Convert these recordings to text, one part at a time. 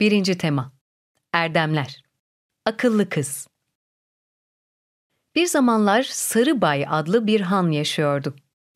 Birinci tema Erdemler Akıllı Kız Bir zamanlar Sarıbay adlı bir han yaşıyordu.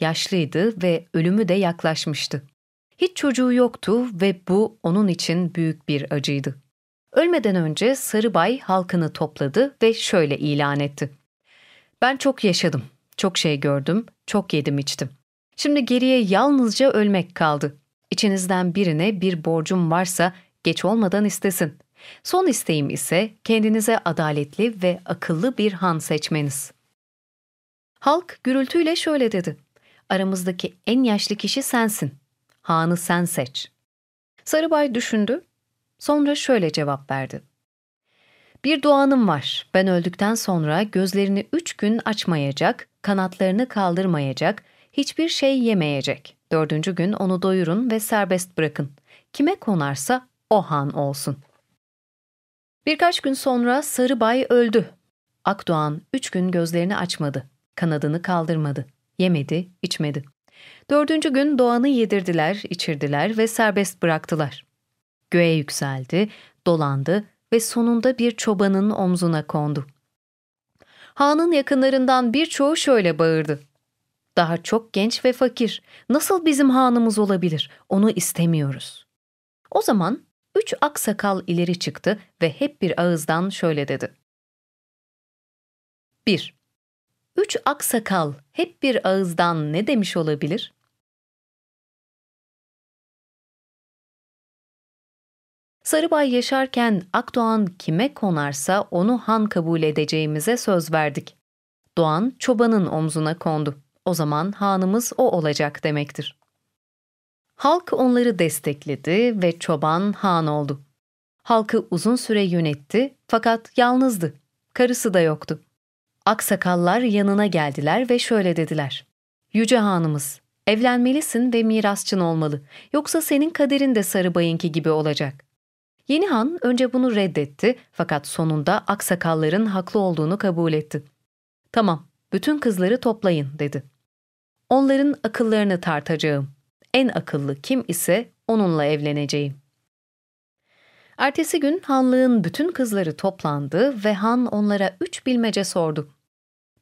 Yaşlıydı ve ölümü de yaklaşmıştı. Hiç çocuğu yoktu ve bu onun için büyük bir acıydı. Ölmeden önce Sarıbay halkını topladı ve şöyle ilan etti. Ben çok yaşadım, çok şey gördüm, çok yedim içtim. Şimdi geriye yalnızca ölmek kaldı. İçinizden birine bir borcum varsa geç olmadan istesin. Son isteğim ise kendinize adaletli ve akıllı bir han seçmeniz. Halk gürültüyle şöyle dedi. Aramızdaki en yaşlı kişi sensin. Hanı sen seç. Sarıbay düşündü. Sonra şöyle cevap verdi. Bir duanım var. Ben öldükten sonra gözlerini üç gün açmayacak, kanatlarını kaldırmayacak, hiçbir şey yemeyecek. Dördüncü gün onu doyurun ve serbest bırakın. Kime konarsa o han olsun. Birkaç gün sonra Sarıbay öldü. Akdoğan üç gün gözlerini açmadı, kanadını kaldırmadı, yemedi, içmedi. Dördüncü gün Doğan'ı yedirdiler, içirdiler ve serbest bıraktılar. Göğe yükseldi, dolandı ve sonunda bir çobanın omzuna kondu. Han'ın yakınlarından birçoğu şöyle bağırdı. Daha çok genç ve fakir. Nasıl bizim hanımız olabilir? Onu istemiyoruz. O zaman üç aksakal ileri çıktı ve hep bir ağızdan şöyle dedi. 1. Üç aksakal hep bir ağızdan ne demiş olabilir? Sarıbay yaşarken Akdoğan kime konarsa onu han kabul edeceğimize söz verdik. Doğan çobanın omzuna kondu. O zaman hanımız o olacak demektir. Halk onları destekledi ve çoban han oldu. Halkı uzun süre yönetti fakat yalnızdı. Karısı da yoktu. Aksakallar yanına geldiler ve şöyle dediler. Yüce hanımız, evlenmelisin ve mirasçın olmalı. Yoksa senin kaderin de sarı Sarıbay'ınki gibi olacak. Yeni han önce bunu reddetti fakat sonunda aksakalların haklı olduğunu kabul etti. Tamam, bütün kızları toplayın dedi. Onların akıllarını tartacağım.'' en akıllı kim ise onunla evleneceğim. Ertesi gün hanlığın bütün kızları toplandı ve han onlara üç bilmece sordu.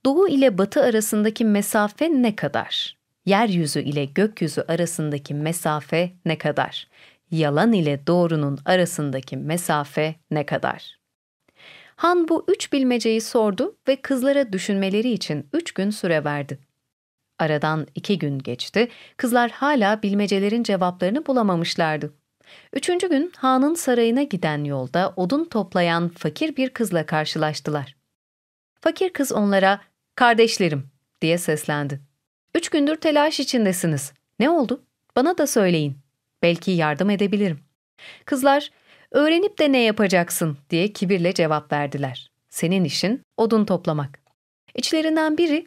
Doğu ile batı arasındaki mesafe ne kadar? Yeryüzü ile gökyüzü arasındaki mesafe ne kadar? Yalan ile doğrunun arasındaki mesafe ne kadar? Han bu üç bilmeceyi sordu ve kızlara düşünmeleri için üç gün süre verdi. Aradan iki gün geçti. Kızlar hala bilmecelerin cevaplarını bulamamışlardı. Üçüncü gün Han'ın sarayına giden yolda odun toplayan fakir bir kızla karşılaştılar. Fakir kız onlara "Kardeşlerim" diye seslendi. "Üç gündür telaş içindesiniz. Ne oldu? Bana da söyleyin. Belki yardım edebilirim." Kızlar "Öğrenip de ne yapacaksın?" diye kibirle cevap verdiler. "Senin işin odun toplamak." İçlerinden biri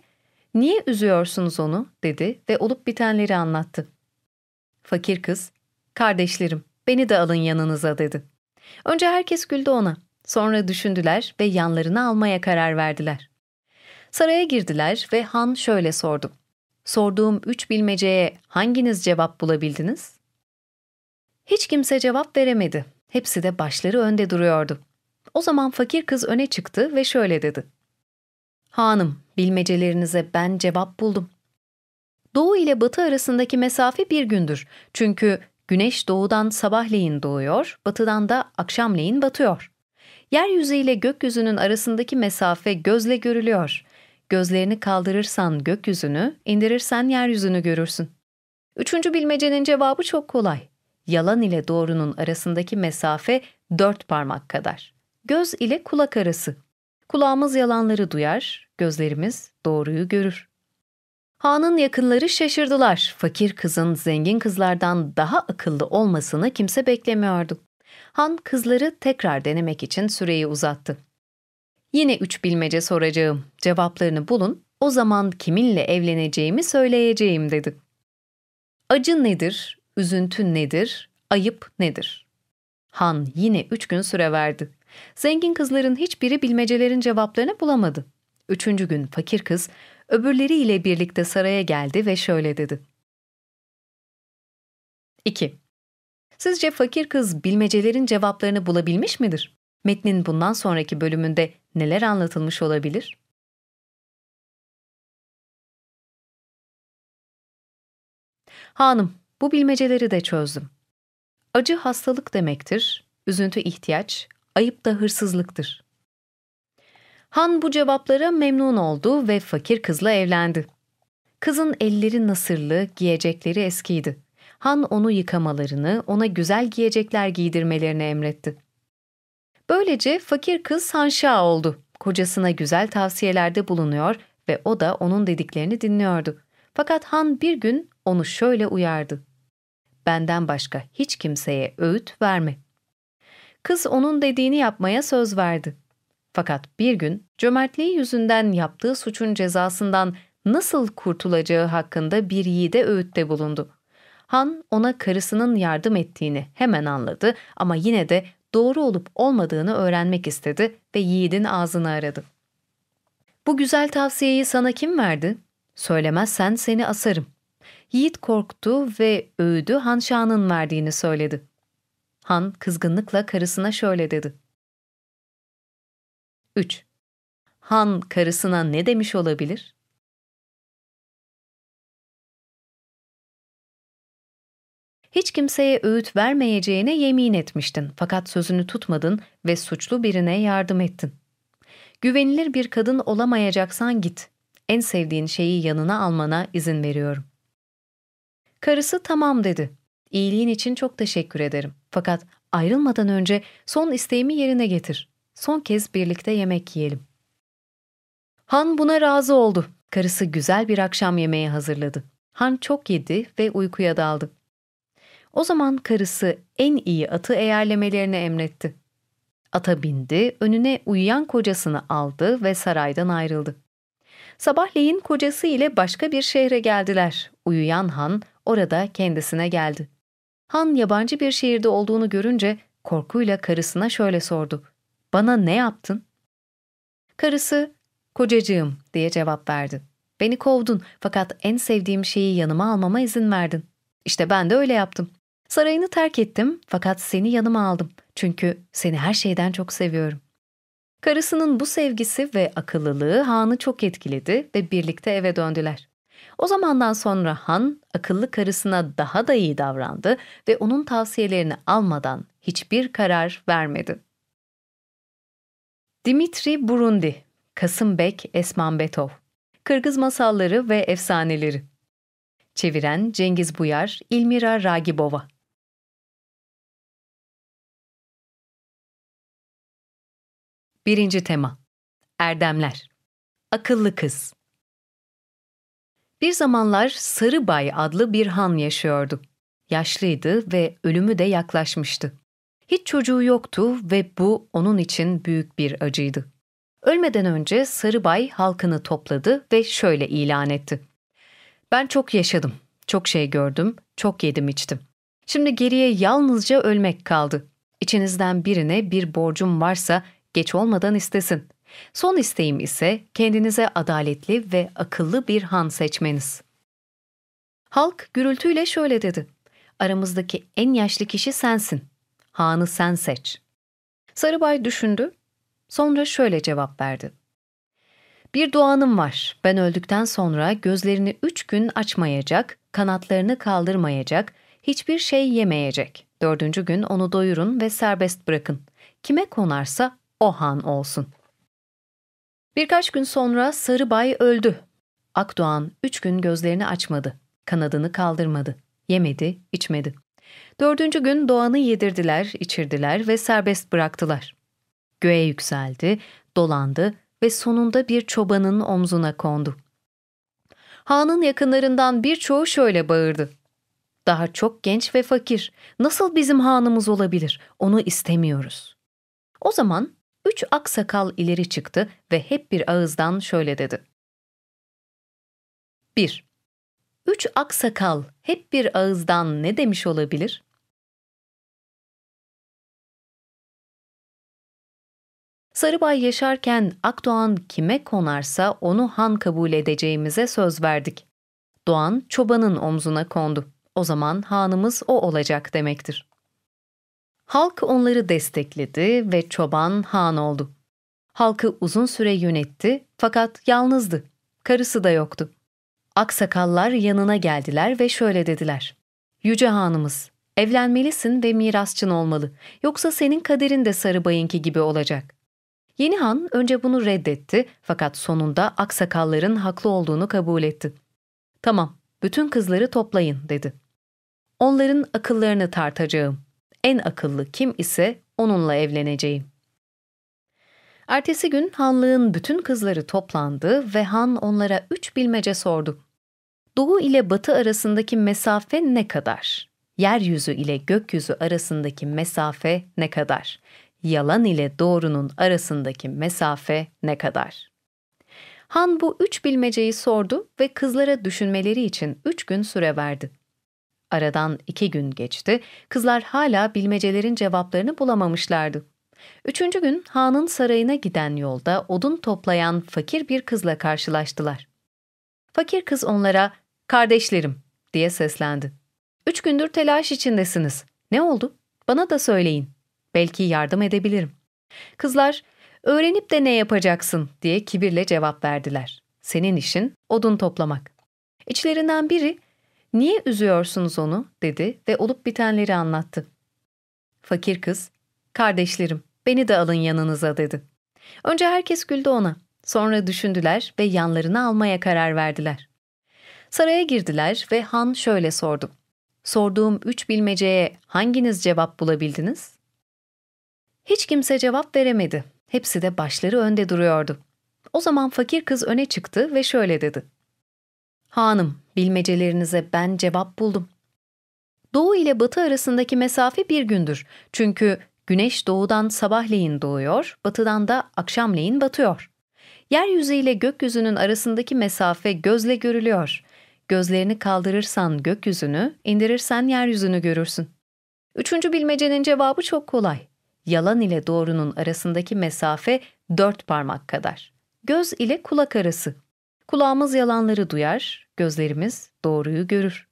Niye üzüyorsunuz onu dedi ve olup bitenleri anlattı. Fakir kız, kardeşlerim beni de alın yanınıza dedi. Önce herkes güldü ona. Sonra düşündüler ve yanlarını almaya karar verdiler. Saraya girdiler ve han şöyle sordu. Sorduğum üç bilmeceye hanginiz cevap bulabildiniz? Hiç kimse cevap veremedi. Hepsi de başları önde duruyordu. O zaman fakir kız öne çıktı ve şöyle dedi. Hanım, bilmecelerinize ben cevap buldum. Doğu ile batı arasındaki mesafe bir gündür. Çünkü güneş doğudan sabahleyin doğuyor, batıdan da akşamleyin batıyor. Yeryüzü ile gökyüzünün arasındaki mesafe gözle görülüyor. Gözlerini kaldırırsan gökyüzünü, indirirsen yeryüzünü görürsün. Üçüncü bilmecenin cevabı çok kolay. Yalan ile doğrunun arasındaki mesafe dört parmak kadar. Göz ile kulak arası. Kulağımız yalanları duyar, gözlerimiz doğruyu görür. Han'ın yakınları şaşırdılar. Fakir kızın zengin kızlardan daha akıllı olmasını kimse beklemiyordu. Han kızları tekrar denemek için süreyi uzattı. Yine üç bilmece soracağım. Cevaplarını bulun, o zaman kiminle evleneceğimi söyleyeceğim dedi. Acı nedir? Üzüntü nedir? Ayıp nedir? Han yine üç gün süre verdi. Zengin kızların hiçbiri bilmecelerin cevaplarını bulamadı. Üçüncü gün fakir kız öbürleriyle birlikte saraya geldi ve şöyle dedi. 2. Sizce fakir kız bilmecelerin cevaplarını bulabilmiş midir? Metnin bundan sonraki bölümünde neler anlatılmış olabilir? Hanım, bu bilmeceleri de çözdüm. Acı hastalık demektir, üzüntü ihtiyaç, ayıp da hırsızlıktır. Han bu cevaplara memnun oldu ve fakir kızla evlendi. Kızın elleri nasırlı, giyecekleri eskiydi. Han onu yıkamalarını, ona güzel giyecekler giydirmelerini emretti. Böylece fakir kız hanşa oldu. Kocasına güzel tavsiyelerde bulunuyor ve o da onun dediklerini dinliyordu. Fakat Han bir gün onu şöyle uyardı. Benden başka hiç kimseye öğüt verme. Kız onun dediğini yapmaya söz verdi. Fakat bir gün cömertliği yüzünden yaptığı suçun cezasından nasıl kurtulacağı hakkında bir yiğide öğütte bulundu. Han ona karısının yardım ettiğini hemen anladı ama yine de doğru olup olmadığını öğrenmek istedi ve yiğidin ağzını aradı. Bu güzel tavsiyeyi sana kim verdi? Söylemezsen seni asarım. Yiğit korktu ve öğüdü Hanşan'ın verdiğini söyledi. Han kızgınlıkla karısına şöyle dedi. 3. Han karısına ne demiş olabilir? Hiç kimseye öğüt vermeyeceğine yemin etmiştin fakat sözünü tutmadın ve suçlu birine yardım ettin. Güvenilir bir kadın olamayacaksan git. En sevdiğin şeyi yanına almana izin veriyorum. Karısı tamam dedi. İyiliğin için çok teşekkür ederim. Fakat ayrılmadan önce son isteğimi yerine getir. Son kez birlikte yemek yiyelim. Han buna razı oldu. Karısı güzel bir akşam yemeği hazırladı. Han çok yedi ve uykuya daldı. O zaman karısı en iyi atı eğerlemelerini emretti. Ata bindi, önüne uyuyan kocasını aldı ve saraydan ayrıldı. Sabahleyin kocası ile başka bir şehre geldiler. Uyuyan han orada kendisine geldi. Han yabancı bir şehirde olduğunu görünce korkuyla karısına şöyle sordu. Bana ne yaptın? Karısı, kocacığım diye cevap verdi. Beni kovdun fakat en sevdiğim şeyi yanıma almama izin verdin. İşte ben de öyle yaptım. Sarayını terk ettim fakat seni yanıma aldım. Çünkü seni her şeyden çok seviyorum. Karısının bu sevgisi ve akıllılığı Han'ı çok etkiledi ve birlikte eve döndüler. O zamandan sonra Han akıllı karısına daha da iyi davrandı ve onun tavsiyelerini almadan hiçbir karar vermedi. Dimitri Burundi, Kasımbek Bek Esmanbetov, Kırgız Masalları ve Efsaneleri Çeviren Cengiz Buyar, İlmira Ragibova Birinci tema Erdemler Akıllı Kız bir zamanlar Sarıbay adlı bir han yaşıyordu. Yaşlıydı ve ölümü de yaklaşmıştı. Hiç çocuğu yoktu ve bu onun için büyük bir acıydı. Ölmeden önce Sarıbay halkını topladı ve şöyle ilan etti. Ben çok yaşadım, çok şey gördüm, çok yedim içtim. Şimdi geriye yalnızca ölmek kaldı. İçinizden birine bir borcum varsa geç olmadan istesin. Son isteğim ise kendinize adaletli ve akıllı bir han seçmeniz. Halk gürültüyle şöyle dedi. Aramızdaki en yaşlı kişi sensin. Hanı sen seç. Sarıbay düşündü. Sonra şöyle cevap verdi. Bir duanım var. Ben öldükten sonra gözlerini üç gün açmayacak, kanatlarını kaldırmayacak, hiçbir şey yemeyecek. Dördüncü gün onu doyurun ve serbest bırakın. Kime konarsa o han olsun.'' Birkaç gün sonra Sarıbay öldü. Akdoğan üç gün gözlerini açmadı. Kanadını kaldırmadı. Yemedi, içmedi. Dördüncü gün Doğan'ı yedirdiler, içirdiler ve serbest bıraktılar. Göğe yükseldi, dolandı ve sonunda bir çobanın omzuna kondu. Han'ın yakınlarından birçoğu şöyle bağırdı. Daha çok genç ve fakir. Nasıl bizim hanımız olabilir? Onu istemiyoruz. O zaman üç aksakal ileri çıktı ve hep bir ağızdan şöyle dedi. 1. Üç aksakal hep bir ağızdan ne demiş olabilir? Sarıbay yaşarken Akdoğan kime konarsa onu han kabul edeceğimize söz verdik. Doğan çobanın omzuna kondu. O zaman hanımız o olacak demektir. Halk onları destekledi ve çoban han oldu. Halkı uzun süre yönetti fakat yalnızdı. Karısı da yoktu. Aksakallar yanına geldiler ve şöyle dediler. Yüce hanımız, evlenmelisin ve mirasçın olmalı. Yoksa senin kaderin de sarı Sarıbay'ınki gibi olacak. Yeni han önce bunu reddetti fakat sonunda aksakalların haklı olduğunu kabul etti. Tamam, bütün kızları toplayın dedi. Onların akıllarını tartacağım en akıllı kim ise onunla evleneceğim. Ertesi gün hanlığın bütün kızları toplandı ve han onlara üç bilmece sordu. Doğu ile batı arasındaki mesafe ne kadar? Yeryüzü ile gökyüzü arasındaki mesafe ne kadar? Yalan ile doğrunun arasındaki mesafe ne kadar? Han bu üç bilmeceyi sordu ve kızlara düşünmeleri için üç gün süre verdi. Aradan iki gün geçti. Kızlar hala bilmecelerin cevaplarını bulamamışlardı. Üçüncü gün Han'ın sarayına giden yolda odun toplayan fakir bir kızla karşılaştılar. Fakir kız onlara "Kardeşlerim" diye seslendi. "Üç gündür telaş içindesiniz. Ne oldu? Bana da söyleyin. Belki yardım edebilirim." Kızlar "Öğrenip de ne yapacaksın?" diye kibirle cevap verdiler. "Senin işin odun toplamak." İçlerinden biri Niye üzüyorsunuz onu dedi ve olup bitenleri anlattı. Fakir kız, kardeşlerim beni de alın yanınıza dedi. Önce herkes güldü ona. Sonra düşündüler ve yanlarına almaya karar verdiler. Saraya girdiler ve han şöyle sordu. Sorduğum üç bilmeceye hanginiz cevap bulabildiniz? Hiç kimse cevap veremedi. Hepsi de başları önde duruyordu. O zaman fakir kız öne çıktı ve şöyle dedi. Hanım, bilmecelerinize ben cevap buldum. Doğu ile batı arasındaki mesafe bir gündür. Çünkü güneş doğudan sabahleyin doğuyor, batıdan da akşamleyin batıyor. Yeryüzü ile gökyüzünün arasındaki mesafe gözle görülüyor. Gözlerini kaldırırsan gökyüzünü, indirirsen yeryüzünü görürsün. Üçüncü bilmecenin cevabı çok kolay. Yalan ile doğrunun arasındaki mesafe dört parmak kadar. Göz ile kulak arası. Kulağımız yalanları duyar, gözlerimiz doğruyu görür.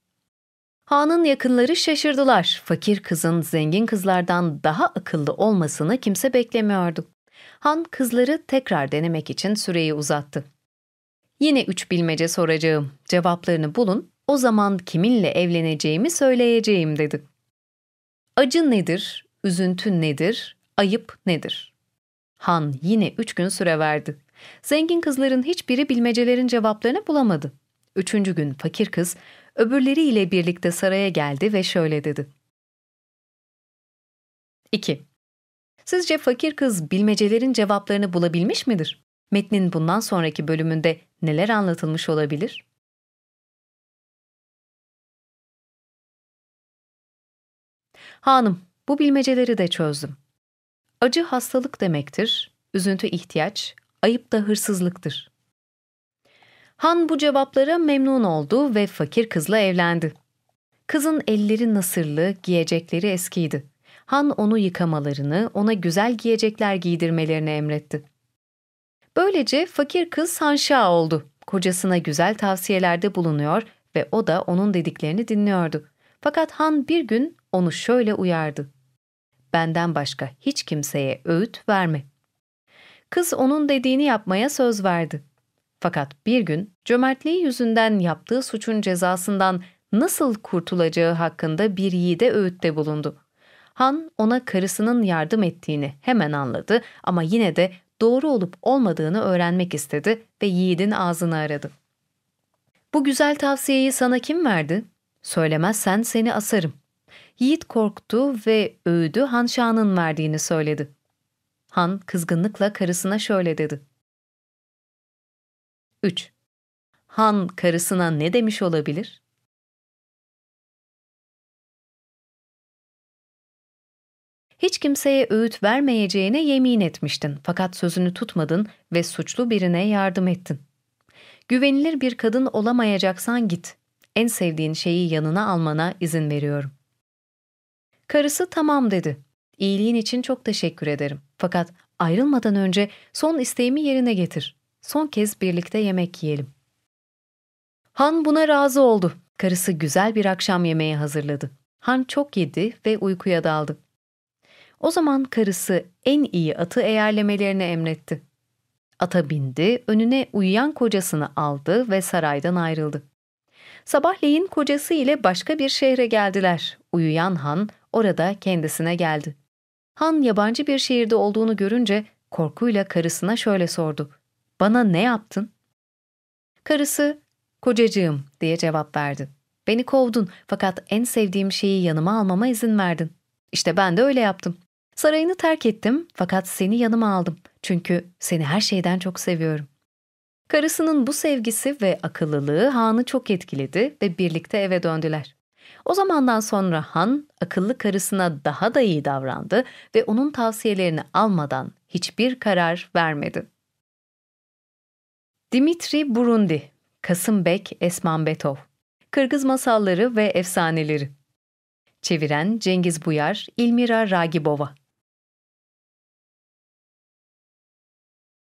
Han'ın yakınları şaşırdılar. Fakir kızın zengin kızlardan daha akıllı olmasını kimse beklemiyordu. Han kızları tekrar denemek için süreyi uzattı. Yine üç bilmece soracağım. Cevaplarını bulun. O zaman kiminle evleneceğimi söyleyeceğim dedi. Acı nedir? Üzüntü nedir? Ayıp nedir? Han yine üç gün süre verdi. Zengin kızların hiçbiri bilmecelerin cevaplarını bulamadı. Üçüncü gün fakir kız öbürleriyle birlikte saraya geldi ve şöyle dedi. 2. Sizce fakir kız bilmecelerin cevaplarını bulabilmiş midir? Metnin bundan sonraki bölümünde neler anlatılmış olabilir? Hanım, bu bilmeceleri de çözdüm. Acı hastalık demektir, üzüntü ihtiyaç, ayıp da hırsızlıktır. Han bu cevaplara memnun oldu ve fakir kızla evlendi. Kızın elleri nasırlı, giyecekleri eskiydi. Han onu yıkamalarını, ona güzel giyecekler giydirmelerini emretti. Böylece fakir kız hanşa oldu. Kocasına güzel tavsiyelerde bulunuyor ve o da onun dediklerini dinliyordu. Fakat Han bir gün onu şöyle uyardı. Benden başka hiç kimseye öğüt verme. Kız onun dediğini yapmaya söz verdi. Fakat bir gün cömertliği yüzünden yaptığı suçun cezasından nasıl kurtulacağı hakkında bir yiğide öğütte bulundu. Han ona karısının yardım ettiğini hemen anladı ama yine de doğru olup olmadığını öğrenmek istedi ve yiğidin ağzını aradı. Bu güzel tavsiyeyi sana kim verdi? Söylemezsen seni asarım. Yiğit korktu ve öğüdü Han Şah'ın verdiğini söyledi. Han kızgınlıkla karısına şöyle dedi. 3. Han karısına ne demiş olabilir? Hiç kimseye öğüt vermeyeceğine yemin etmiştin fakat sözünü tutmadın ve suçlu birine yardım ettin. Güvenilir bir kadın olamayacaksan git. En sevdiğin şeyi yanına almana izin veriyorum. Karısı tamam dedi. İyiliğin için çok teşekkür ederim. Fakat ayrılmadan önce son isteğimi yerine getir. Son kez birlikte yemek yiyelim. Han buna razı oldu. Karısı güzel bir akşam yemeği hazırladı. Han çok yedi ve uykuya daldı. O zaman karısı en iyi atı eğerlemelerini emretti. Ata bindi, önüne uyuyan kocasını aldı ve saraydan ayrıldı. Sabahleyin kocası ile başka bir şehre geldiler. Uyuyan han orada kendisine geldi. Han yabancı bir şehirde olduğunu görünce korkuyla karısına şöyle sordu. Bana ne yaptın? Karısı, kocacığım diye cevap verdi. Beni kovdun fakat en sevdiğim şeyi yanıma almama izin verdin. İşte ben de öyle yaptım. Sarayını terk ettim fakat seni yanıma aldım. Çünkü seni her şeyden çok seviyorum. Karısının bu sevgisi ve akıllılığı Han'ı çok etkiledi ve birlikte eve döndüler. O zamandan sonra Han akıllı karısına daha da iyi davrandı ve onun tavsiyelerini almadan hiçbir karar vermedi. Dimitri Burundi, Kasım Bek Esmanbetov, Kırgız Masalları ve Efsaneleri Çeviren Cengiz Buyar, İlmira Ragibova